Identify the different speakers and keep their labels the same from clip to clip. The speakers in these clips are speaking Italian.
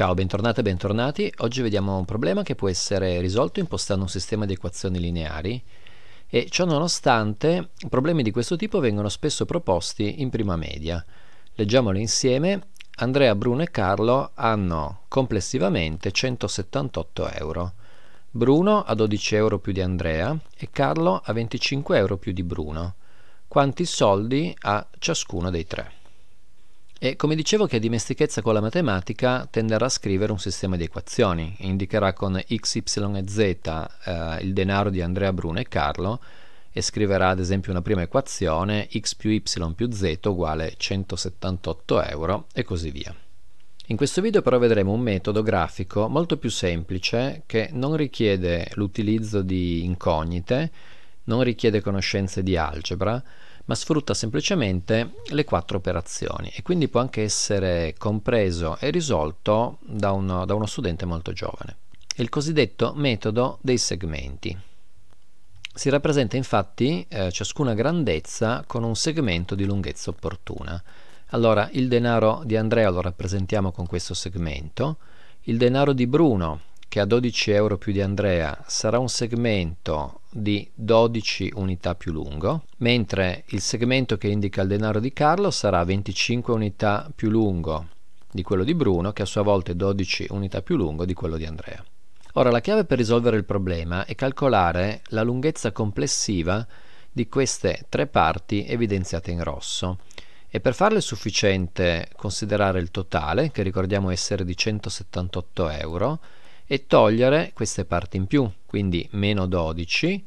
Speaker 1: Ciao, bentornate e bentornati. Oggi vediamo un problema che può essere risolto impostando un sistema di equazioni lineari e ciò nonostante problemi di questo tipo vengono spesso proposti in prima media. Leggiamolo insieme. Andrea, Bruno e Carlo hanno complessivamente 178 euro. Bruno ha 12 euro più di Andrea e Carlo ha 25 euro più di Bruno. Quanti soldi ha ciascuno dei tre? E come dicevo chi ha dimestichezza con la matematica tenderà a scrivere un sistema di equazioni indicherà con x, y e z eh, il denaro di Andrea Bruno e Carlo e scriverà ad esempio una prima equazione x più y più z uguale 178 euro e così via. In questo video però vedremo un metodo grafico molto più semplice che non richiede l'utilizzo di incognite, non richiede conoscenze di algebra, ma sfrutta semplicemente le quattro operazioni e quindi può anche essere compreso e risolto da uno, da uno studente molto giovane. il cosiddetto metodo dei segmenti. Si rappresenta infatti eh, ciascuna grandezza con un segmento di lunghezza opportuna. Allora il denaro di Andrea lo rappresentiamo con questo segmento, il denaro di Bruno che ha 12 euro più di Andrea sarà un segmento di 12 unità più lungo, mentre il segmento che indica il denaro di Carlo sarà 25 unità più lungo di quello di Bruno, che a sua volta è 12 unità più lungo di quello di Andrea. Ora, la chiave per risolvere il problema è calcolare la lunghezza complessiva di queste tre parti evidenziate in rosso. E per farlo è sufficiente considerare il totale, che ricordiamo essere di 178 euro, e togliere queste parti in più, quindi meno 12,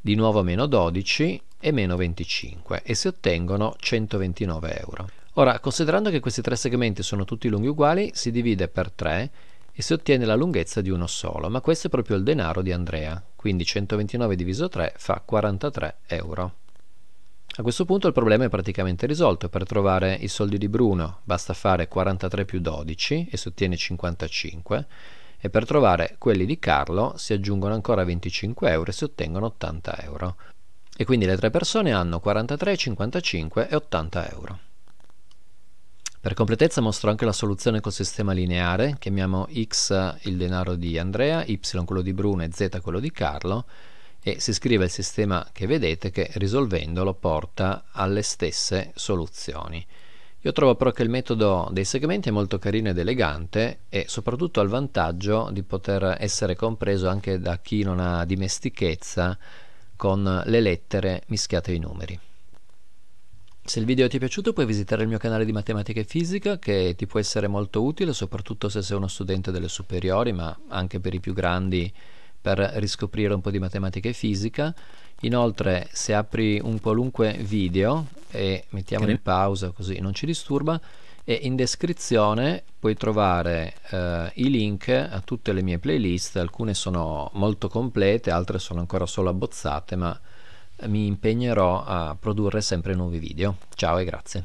Speaker 1: di nuovo meno 12 e meno 25 e si ottengono 129 euro. Ora, considerando che questi tre segmenti sono tutti lunghi uguali, si divide per 3 e si ottiene la lunghezza di uno solo, ma questo è proprio il denaro di Andrea, quindi 129 diviso 3 fa 43 euro. A questo punto il problema è praticamente risolto, per trovare i soldi di Bruno basta fare 43 più 12 e si ottiene 55, e per trovare quelli di Carlo si aggiungono ancora 25 euro e si ottengono 80 euro. E quindi le tre persone hanno 43, 55 e 80 euro. Per completezza mostro anche la soluzione col sistema lineare, chiamiamo x il denaro di Andrea, y quello di Bruno e z quello di Carlo e si scrive il sistema che vedete che risolvendolo porta alle stesse soluzioni. Io trovo però che il metodo dei segmenti è molto carino ed elegante e soprattutto ha il vantaggio di poter essere compreso anche da chi non ha dimestichezza con le lettere mischiate ai numeri. Se il video ti è piaciuto puoi visitare il mio canale di matematica e fisica che ti può essere molto utile soprattutto se sei uno studente delle superiori ma anche per i più grandi per riscoprire un po' di matematica e fisica. Inoltre se apri un qualunque video e mettiamo in pausa così non ci disturba e in descrizione puoi trovare eh, i link a tutte le mie playlist, alcune sono molto complete, altre sono ancora solo abbozzate, ma mi impegnerò a produrre sempre nuovi video. Ciao e grazie.